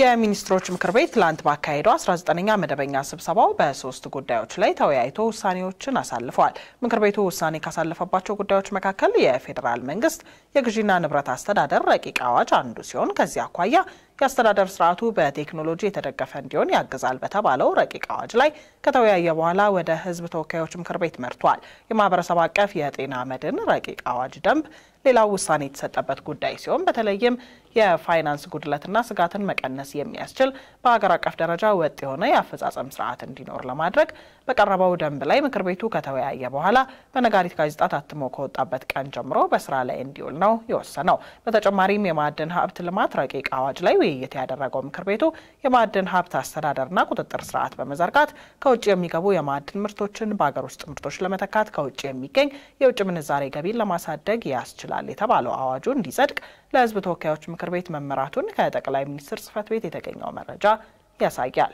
የሚኒስትሮች ምክር ቤት ትላንት ባካሄደው 19ኛ መደበኛ ስብሰባው በሶስት ጉዳዮች ላይ ተወያይቶ ውሳኔዎችን አሳልፏል። ምክር ቤቱ ውሳኔ ካሳለፈባቸው ጉዳዮች መካከል የፌዴራል መንግስት የግዢና ንብረት አስተዳደር ረቂቅ አዋጅ አንዱ ሲሆን ከዚህ አኳያ የአስተዳደር ስርዓቱ በቴክኖሎጂ የተደገፈ እንዲሆን ያግዛል በተባለው ረቂቅ አዋጅ ላይ ከተወያየ በኋላ ወደ ህዝብ ተወካዮች ምክር ቤት መርቷል። የማህበረሰብ አቀፍ የጤና መድን ረቂቅ አዋጅ ደንብ ሌላው ውሳኔ የተሰጠበት ጉዳይ ሲሆን በተለይም የፋይናንስ ጉድለትና ስጋትን መቀነስ የሚያስችል በሀገር አቀፍ ደረጃ ወጥ የሆነ የአፈጻጸም ስርዓት እንዲኖር ለማድረግ በቀረበው ደንብ ላይ ምክር ቤቱ ከተወያየ በኋላ በነጋሪት ጋዜጣ ታትሞ ከወጣበት ቀን ጀምሮ በስራ ላይ እንዲውል ነው የወሰነው። በተጨማሪም የማዕድን ሀብት ልማት ረቂቅ አዋጅ ላይ ውይይት ያደረገው ምክር ቤቱ የማዕድን ሀብት አስተዳደርና ቁጥጥር ስርዓት በመዘርጋት ከውጭ የሚገቡ የማዕድን ምርቶችን በሀገር ውስጥ ምርቶች ለመተካት ከውጭ የሚገኝ የውጭ ምንዛሬ ገቢን ለማሳደግ ያስችላል የተባለው አዋጁ እንዲጸድቅ ለህዝብ ተወካዮች ምክር ቤት መመራቱን ከጠቅላይ ሚኒስትር ጽህፈት ቤት የተገኘው መረጃ ያሳያል።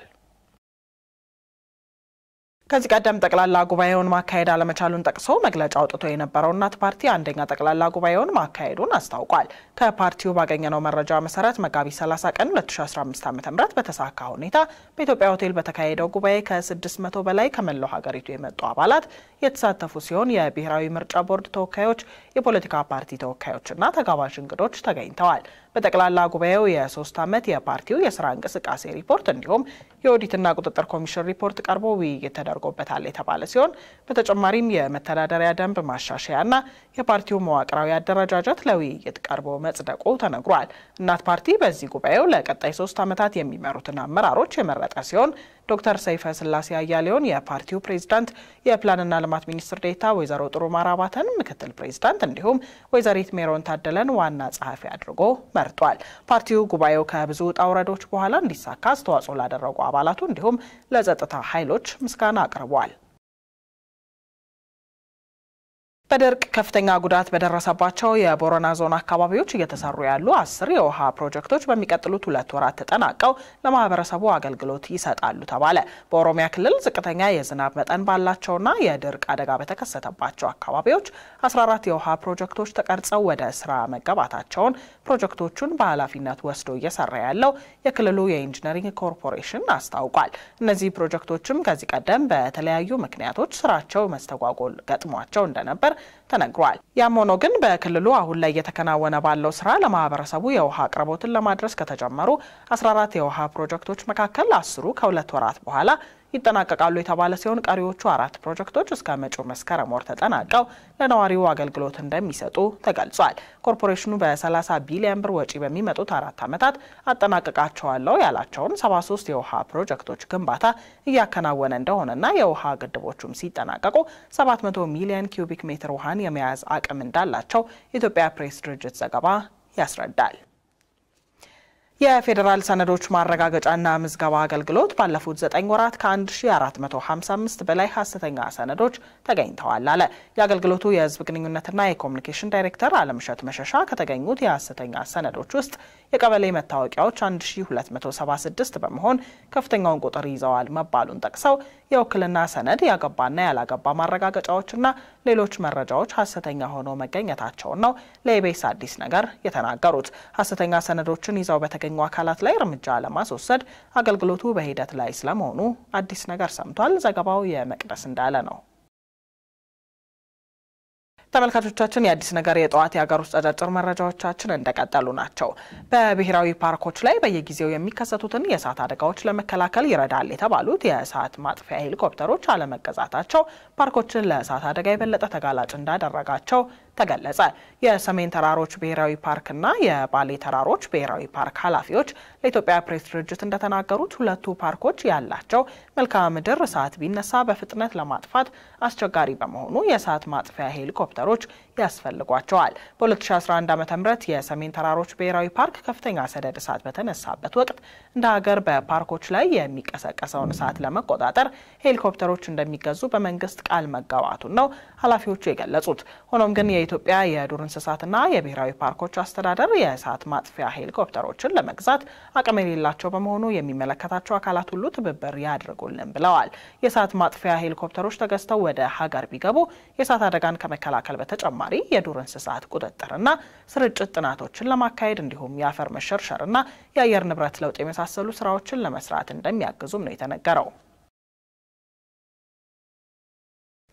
ከዚህ ቀደም ጠቅላላ ጉባኤውን ማካሄድ አለመቻሉን ጠቅሶ መግለጫ አውጥቶ የነበረው እናት ፓርቲ አንደኛ ጠቅላላ ጉባኤውን ማካሄዱን አስታውቋል። ከፓርቲው ባገኘነው መረጃ መሰረት መጋቢት 30 ቀን 2015 ዓ ም በተሳካ ሁኔታ በኢትዮጵያ ሆቴል በተካሄደው ጉባኤ ከ600 በላይ ከመላው ሀገሪቱ የመጡ አባላት የተሳተፉ ሲሆን የብሔራዊ ምርጫ ቦርድ ተወካዮች፣ የፖለቲካ ፓርቲ ተወካዮችና ተጋባዥ እንግዶች ተገኝተዋል። በጠቅላላ ጉባኤው የሶስት ዓመት የፓርቲው የስራ እንቅስቃሴ ሪፖርት እንዲሁም የኦዲትና ቁጥጥር ኮሚሽን ሪፖርት ቀርቦ ውይይት ተደ ተደርጎበታል የተባለ ሲሆን በተጨማሪም የመተዳደሪያ ደንብ ማሻሻያና የፓርቲው መዋቅራዊ አደረጃጀት ለውይይት ቀርቦ መጽደቁ ተነግሯል። እናት ፓርቲ በዚህ ጉባኤው ለቀጣይ ሶስት ዓመታት የሚመሩትን አመራሮች የመረጠ ሲሆን ዶክተር ሰይፈ ስላሴ አያሌውን የፓርቲው ፕሬዝዳንት፣ የፕላንና ልማት ሚኒስትር ዴታ ወይዘሮ ጥሩ ማራባተን ምክትል ፕሬዝዳንት እንዲሁም ወይዘሪት ሜሮን ታደለን ዋና ጸሐፊ አድርጎ መርጧል። ፓርቲው ጉባኤው ከብዙ ውጣ ውረዶች በኋላ እንዲሳካ አስተዋጽኦ ላደረጉ አባላቱ እንዲሁም ለጸጥታ ኃይሎች ምስጋና አቅርቧል። በድርቅ ከፍተኛ ጉዳት በደረሰባቸው የቦረና ዞን አካባቢዎች እየተሰሩ ያሉ አስር የውሃ ፕሮጀክቶች በሚቀጥሉት ሁለት ወራት ተጠናቀው ለማህበረሰቡ አገልግሎት ይሰጣሉ ተባለ። በኦሮሚያ ክልል ዝቅተኛ የዝናብ መጠን ባላቸውና የድርቅ አደጋ በተከሰተባቸው አካባቢዎች 14 የውሃ ፕሮጀክቶች ተቀርጸው ወደ ስራ መገባታቸውን ፕሮጀክቶቹን በኃላፊነት ወስዶ እየሰራ ያለው የክልሉ የኢንጂነሪንግ ኮርፖሬሽን አስታውቋል። እነዚህ ፕሮጀክቶችም ከዚህ ቀደም በተለያዩ ምክንያቶች ስራቸው መስተጓጎል ገጥሟቸው እንደነበር ተነግሯል። ያም ሆኖ ግን በክልሉ አሁን ላይ እየተከናወነ ባለው ስራ ለማህበረሰቡ የውሃ አቅርቦትን ለማድረስ ከተጀመሩ 14 የውሃ ፕሮጀክቶች መካከል አስሩ ከሁለት ወራት በኋላ ይጠናቀቃሉ የተባለ ሲሆን ቀሪዎቹ አራት ፕሮጀክቶች እስከ መጪው መስከረም ወር ተጠናቀው ለነዋሪው አገልግሎት እንደሚሰጡ ተገልጿል። ኮርፖሬሽኑ በ30 ቢሊዮን ብር ወጪ በሚመጡት አራት ዓመታት አጠናቀቃቸዋለሁ ያላቸውን 73 የውሃ ፕሮጀክቶች ግንባታ እያከናወነ እንደሆነና የውሃ ግድቦቹም ሲጠናቀቁ 700 ሚሊዮን ኪዩቢክ ሜትር ውሃን የመያዝ አቅም እንዳላቸው የኢትዮጵያ ፕሬስ ድርጅት ዘገባ ያስረዳል። የፌዴራል ሰነዶች ማረጋገጫና ምዝገባ አገልግሎት ባለፉት ዘጠኝ ወራት ከ1455 በላይ ሀሰተኛ ሰነዶች ተገኝተዋል አለ። የአገልግሎቱ የህዝብ ግንኙነትና የኮሚኒኬሽን ዳይሬክተር አለምሸት መሸሻ ከተገኙት የሀሰተኛ ሰነዶች ውስጥ የቀበሌ መታወቂያዎች 1276 በመሆን ከፍተኛውን ቁጥር ይዘዋል መባሉን ጠቅሰው የውክልና ሰነድ ያገባና ያላገባ ማረጋገጫዎችና ሌሎች መረጃዎች ሀሰተኛ ሆነው መገኘታቸውን ነው ለኤቤስ አዲስ ነገር የተናገሩት። ሀሰተኛ ሰነዶችን ይዘው በተገኙ አካላት ላይ እርምጃ ለማስወሰድ አገልግሎቱ በሂደት ላይ ስለመሆኑ አዲስ ነገር ሰምቷል። ዘገባው የመቅደስ እንዳለ ነው። ተመልካቾቻችን የአዲስ ነገር የጠዋት የሀገር ውስጥ አጫጭር መረጃዎቻችን እንደቀጠሉ ናቸው። በብሔራዊ ፓርኮች ላይ በየጊዜው የሚከሰቱትን የእሳት አደጋዎች ለመከላከል ይረዳል የተባሉት የእሳት ማጥፊያ ሄሊኮፕተሮች አለመገዛታቸው ፓርኮችን ለእሳት አደጋ የበለጠ ተጋላጭ እንዳደረጋቸው ተገለጸ። የሰሜን ተራሮች ብሔራዊ ፓርክና የባሌ ተራሮች ብሔራዊ ፓርክ ኃላፊዎች ለኢትዮጵያ ፕሬስ ድርጅት እንደተናገሩት ሁለቱ ፓርኮች ያላቸው መልክዓ ምድር እሳት ቢነሳ በፍጥነት ለማጥፋት አስቸጋሪ በመሆኑ የእሳት ማጥፊያ ሄሊኮፕተሮች ያስፈልጓቸዋል። በ2011 ዓ ም የሰሜን ተራሮች ብሔራዊ ፓርክ ከፍተኛ ሰደድ እሳት በተነሳበት ወቅት እንደ ሀገር በፓርኮች ላይ የሚቀሰቀሰውን እሳት ለመቆጣጠር ሄሊኮፕተሮች እንደሚገዙ በመንግስት ቃል መጋባቱን ነው ኃላፊዎቹ የገለጹት። ሆኖም ግን የኢትዮጵያ የዱር እንስሳትና የብሔራዊ ፓርኮች አስተዳደር የእሳት ማጥፊያ ሄሊኮፕተሮችን ለመግዛት አቅም የሌላቸው በመሆኑ የሚመለከታቸው አካላት ሁሉ ትብብር ያድርጉልን ብለዋል። የእሳት ማጥፊያ ሄሊኮፕተሮች ተገዝተው ወደ ሀገር ቢገቡ የእሳት አደጋን ከመከላከል በተጨማ ተጨማሪ የዱር እንስሳት ቁጥጥርና ስርጭት ጥናቶችን ለማካሄድ እንዲሁም የአፈር መሸርሸርና የአየር ንብረት ለውጥ የመሳሰሉ ስራዎችን ለመስራት እንደሚያግዙም ነው የተነገረው።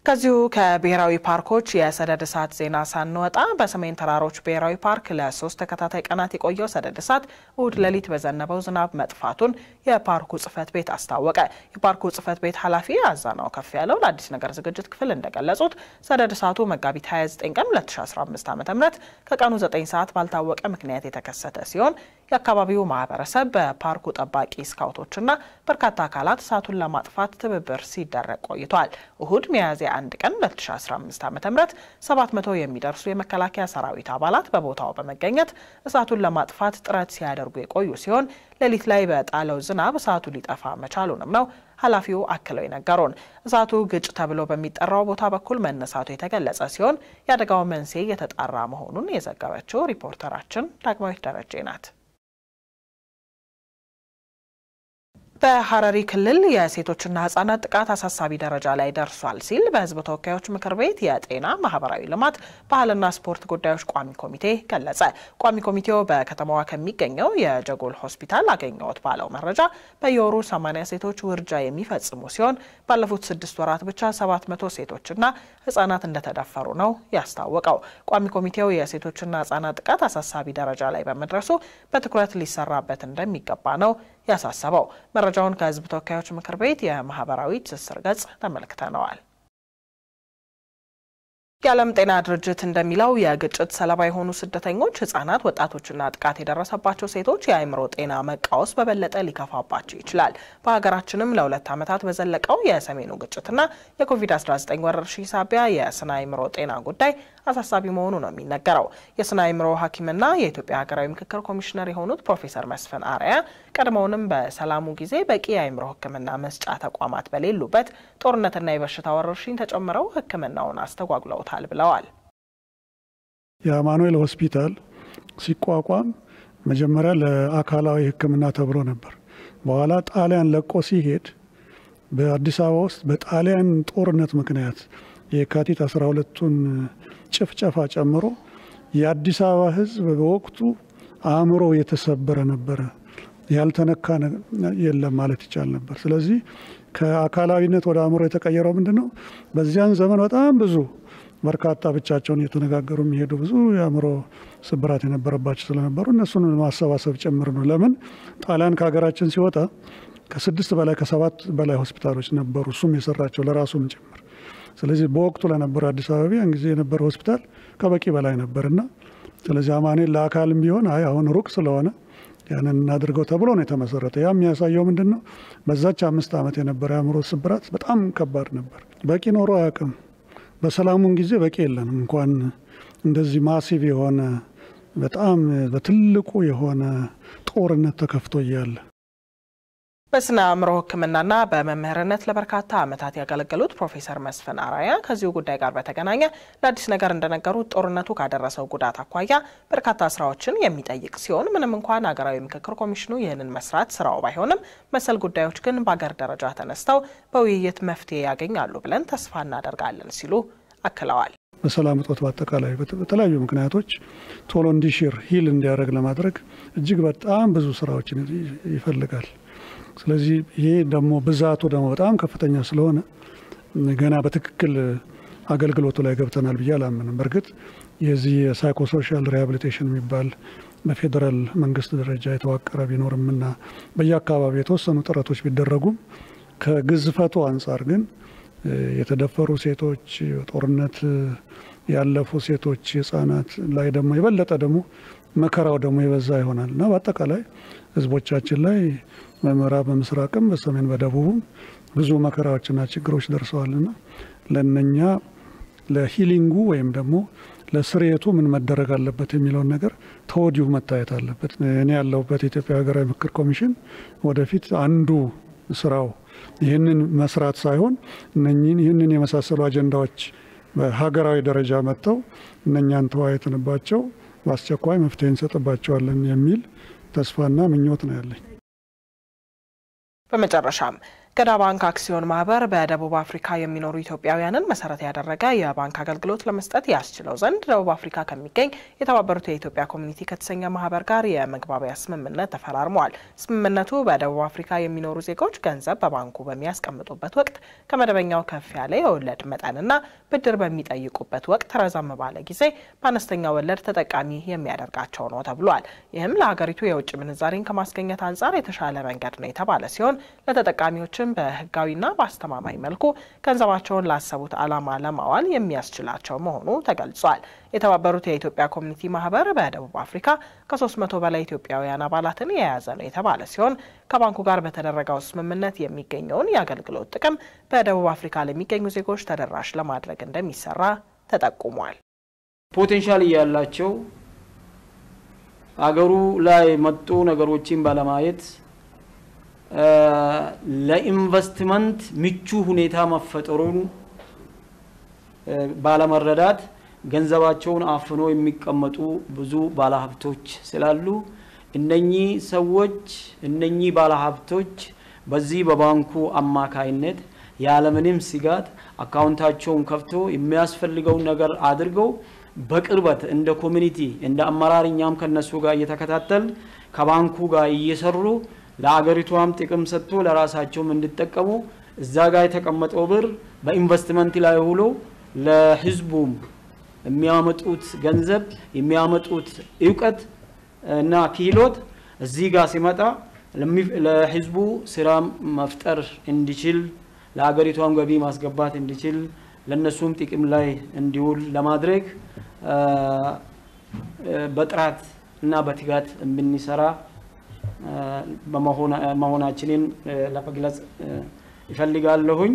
ከዚሁ ከብሔራዊ ፓርኮች የሰደድ እሳት ዜና ሳንወጣ በሰሜን ተራሮች ብሔራዊ ፓርክ ለሶስት ተከታታይ ቀናት የቆየው ሰደድ እሳት እሁድ ሌሊት በዘነበው ዝናብ መጥፋቱን የፓርኩ ጽፈት ቤት አስታወቀ። የፓርኩ ጽህፈት ቤት ኃላፊ አዛናው ከፍ ያለው ለአዲስ ነገር ዝግጅት ክፍል እንደገለጹት ሰደድ እሳቱ መጋቢት 29 ቀን 2015 ዓ ም ከቀኑ 9 ሰዓት ባልታወቀ ምክንያት የተከሰተ ሲሆን የአካባቢው ማህበረሰብ በፓርኩ ጠባቂ ስካውቶችና በርካታ አካላት እሳቱን ለማጥፋት ትብብር ሲደረግ ቆይቷል። እሁድ ሚያዝያ 1 ቀን 2015 ዓ ም 700 የሚደርሱ የመከላከያ ሰራዊት አባላት በቦታው በመገኘት እሳቱን ለማጥፋት ጥረት ሲያደርጉ የቆዩ ሲሆን ሌሊት ላይ በጣለው ዝናብ እሳቱ ሊጠፋ መቻሉንም ነው ኃላፊው አክለው የነገሩን። እሳቱ ግጭ ተብሎ በሚጠራው ቦታ በኩል መነሳቱ የተገለጸ ሲሆን የአደጋው መንስኤ የተጣራ መሆኑን የዘገበችው ሪፖርተራችን ዳግማዊት ደረጀ ናት። በሐረሪ ክልል የሴቶችና ህጻናት ጥቃት አሳሳቢ ደረጃ ላይ ደርሷል ሲል በህዝብ ተወካዮች ምክር ቤት የጤና ማህበራዊ ልማት፣ ባህልና ስፖርት ጉዳዮች ቋሚ ኮሚቴ ገለጸ። ቋሚ ኮሚቴው በከተማዋ ከሚገኘው የጀጎል ሆስፒታል አገኘሁት ባለው መረጃ በየወሩ 80 ሴቶች ውርጃ የሚፈጽሙ ሲሆን ባለፉት ስድስት ወራት ብቻ 700 ሴቶችና ህጻናት እንደተደፈሩ ነው ያስታወቀው። ቋሚ ኮሚቴው የሴቶችና ህጻናት ጥቃት አሳሳቢ ደረጃ ላይ በመድረሱ በትኩረት ሊሰራበት እንደሚገባ ነው ያሳሰበው። መረጃውን ከህዝብ ተወካዮች ምክር ቤት የማህበራዊ ትስስር ገጽ ተመልክተነዋል። የዓለም ጤና ድርጅት እንደሚለው የግጭት ሰለባ የሆኑ ስደተኞች፣ ህጻናት፣ ወጣቶችና ጥቃት የደረሰባቸው ሴቶች የአእምሮ ጤና መቃወስ በበለጠ ሊከፋባቸው ይችላል። በሀገራችንም ለሁለት ዓመታት በዘለቀው የሰሜኑ ግጭትና የኮቪድ-19 ወረርሽኝ ሳቢያ የስነ አእምሮ ጤና ጉዳይ አሳሳቢ መሆኑ ነው የሚነገረው። የስነ አእምሮ ሐኪምና የኢትዮጵያ ሀገራዊ ምክክር ኮሚሽነር የሆኑት ፕሮፌሰር መስፍን አርያ ቀድሞውንም በሰላሙ ጊዜ በቂ የአእምሮ ሕክምና መስጫ ተቋማት በሌሉበት ጦርነትና የበሽታ ወረርሽኝ ተጨምረው ሕክምናውን አስተጓጉለውታል ብለዋል። የአማኑኤል ሆስፒታል ሲቋቋም መጀመሪያ ለአካላዊ ሕክምና ተብሎ ነበር። በኋላ ጣሊያን ለቆ ሲሄድ በአዲስ አበባ ውስጥ በጣሊያን ጦርነት ምክንያት የካቲት 12ቱን ጭፍጨፋ ጨምሮ የአዲስ አበባ ህዝብ በወቅቱ አእምሮ የተሰበረ ነበረ። ያልተነካ የለም ማለት ይቻል ነበር። ስለዚህ ከአካላዊነት ወደ አእምሮ የተቀየረው ምንድን ነው? በዚያን ዘመን በጣም ብዙ በርካታ ብቻቸውን እየተነጋገሩ የሚሄዱ ብዙ የአእምሮ ስብራት የነበረባቸው ስለነበሩ እነሱን ማሰባሰብ ጭምር ነው። ለምን ጣሊያን ከሀገራችን ሲወጣ ከስድስት በላይ ከሰባት በላይ ሆስፒታሎች ነበሩ፣ እሱም የሰራቸው ለራሱም ጭምር ስለዚህ በወቅቱ ለነበረ አዲስ አበባ ያን ጊዜ የነበረ ሆስፒታል ከበቂ በላይ ነበርና ስለዚህ አማኔ ለአካልም ቢሆን አይ አሁን ሩቅ ስለሆነ ያንን እናድርገው ተብሎ ነው የተመሰረተ። ያ የሚያሳየው ምንድን ነው? በዛች አምስት ዓመት የነበረ የአእምሮ ስብራት በጣም ከባድ ነበር። በቂ ኖሮ አያውቅም። በሰላሙን ጊዜ በቂ የለንም። እንኳን እንደዚህ ማሲቭ የሆነ በጣም በትልቁ የሆነ ጦርነት ተከፍቶ እያለ በስነ አእምሮ ሕክምናና በመምህርነት ለበርካታ ዓመታት ያገለገሉት ፕሮፌሰር መስፍን አራያ ከዚሁ ጉዳይ ጋር በተገናኘ ለአዲስ ነገር እንደነገሩት ጦርነቱ ካደረሰው ጉዳት አኳያ በርካታ ስራዎችን የሚጠይቅ ሲሆን ምንም እንኳን ሀገራዊ ምክክር ኮሚሽኑ ይህንን መስራት ስራው ባይሆንም መሰል ጉዳዮች ግን በአገር ደረጃ ተነስተው በውይይት መፍትሄ ያገኛሉ ብለን ተስፋ እናደርጋለን ሲሉ አክለዋል። በሰላም እጦት በአጠቃላይ በተለያዩ ምክንያቶች ቶሎ እንዲሽር ሂል እንዲያደርግ ለማድረግ እጅግ በጣም ብዙ ስራዎችን ይፈልጋል። ስለዚህ ይሄ ደግሞ ብዛቱ ደግሞ በጣም ከፍተኛ ስለሆነ ገና በትክክል አገልግሎቱ ላይ ገብተናል ብዬ አላምንም። በእርግጥ የዚህ የሳይኮሶሻል ሪሃብሊቴሽን የሚባል በፌዴራል መንግስት ደረጃ የተዋቀረ ና በየአካባቢ የተወሰኑ ጥረቶች ቢደረጉም ከግዝፈቱ አንጻር ግን የተደፈሩ ሴቶች፣ ጦርነት ያለፉ ሴቶች፣ ህጻናት ላይ ደግሞ የበለጠ ደግሞ መከራው ደግሞ የበዛ ይሆናል እና በአጠቃላይ ህዝቦቻችን ላይ በምዕራብ በምስራቅም በሰሜን በደቡብም ብዙ መከራዎችና ችግሮች ደርሰዋልና ለነኛ ለሂሊንጉ ወይም ደግሞ ለስርየቱ ምን መደረግ አለበት የሚለውን ነገር ተወዲሁ መታየት አለበት። እኔ ያለሁበት የኢትዮጵያ ሀገራዊ ምክክር ኮሚሽን ወደፊት አንዱ ስራው ይህንን መስራት ሳይሆን ይህንን የመሳሰሉ አጀንዳዎች በሀገራዊ ደረጃ መጥተው እነኛን ተወያይተንባቸው በአስቸኳይ መፍትሄ እንሰጥባቸዋለን የሚል ተስፋና ምኞት ነው ያለኝ። በመጨረሻም ገዳ ባንክ አክሲዮን ማህበር በደቡብ አፍሪካ የሚኖሩ ኢትዮጵያውያንን መሰረት ያደረገ የባንክ አገልግሎት ለመስጠት ያስችለው ዘንድ ደቡብ አፍሪካ ከሚገኝ የተባበሩት የኢትዮጵያ ኮሚኒቲ ከተሰኘ ማህበር ጋር የመግባቢያ ስምምነት ተፈራርመዋል። ስምምነቱ በደቡብ አፍሪካ የሚኖሩ ዜጎች ገንዘብ በባንኩ በሚያስቀምጡበት ወቅት ከመደበኛው ከፍ ያለ የወለድ መጠንና ብድር በሚጠይቁበት ወቅት ረዘም ባለ ጊዜ በአነስተኛ ወለድ ተጠቃሚ የሚያደርጋቸው ነው ተብሏል። ይህም ለሀገሪቱ የውጭ ምንዛሬን ከማስገኘት አንጻር የተሻለ መንገድ ነው የተባለ ሲሆን ለተጠቃሚዎች ሰዎችን በህጋዊና በአስተማማኝ መልኩ ገንዘባቸውን ላሰቡት ዓላማ ለማዋል የሚያስችላቸው መሆኑ ተገልጿል። የተባበሩት የኢትዮጵያ ኮሚኒቲ ማህበር በደቡብ አፍሪካ ከ300 በላይ ኢትዮጵያውያን አባላትን የያዘ ነው የተባለ ሲሆን ከባንኩ ጋር በተደረገው ስምምነት የሚገኘውን የአገልግሎት ጥቅም በደቡብ አፍሪካ ለሚገኙ ዜጎች ተደራሽ ለማድረግ እንደሚሰራ ተጠቁሟል። ፖቴንሻል ያላቸው አገሩ ላይ መጡ ነገሮችን ባለማየት ለኢንቨስትመንት ምቹ ሁኔታ መፈጠሩን ባለመረዳት ገንዘባቸውን አፍኖ የሚቀመጡ ብዙ ባለሀብቶች ስላሉ እነኚህ ሰዎች እነኚህ ባለሀብቶች በዚህ በባንኩ አማካይነት ያለምንም ስጋት አካውንታቸውን ከፍቶ የሚያስፈልገውን ነገር አድርገው በቅርበት እንደ ኮሚኒቲ እንደ አመራር እኛም ከነሱ ጋር እየተከታተል ከባንኩ ጋር እየሰሩ ለአገሪቷም ጥቅም ሰጥቶ ለራሳቸውም እንዲጠቀሙ እዛ ጋር የተቀመጠው ብር በኢንቨስትመንት ላይ ውሎ ለህዝቡም የሚያመጡት ገንዘብ የሚያመጡት እውቀት እና ክህሎት እዚህ ጋር ሲመጣ ለህዝቡ ስራ መፍጠር እንዲችል ለሀገሪቷም ገቢ ማስገባት እንዲችል ለእነሱም ጥቅም ላይ እንዲውል ለማድረግ በጥራት እና በትጋት የምንሰራ በመሆናችንን ለመግለጽ ይፈልጋለሁኝ።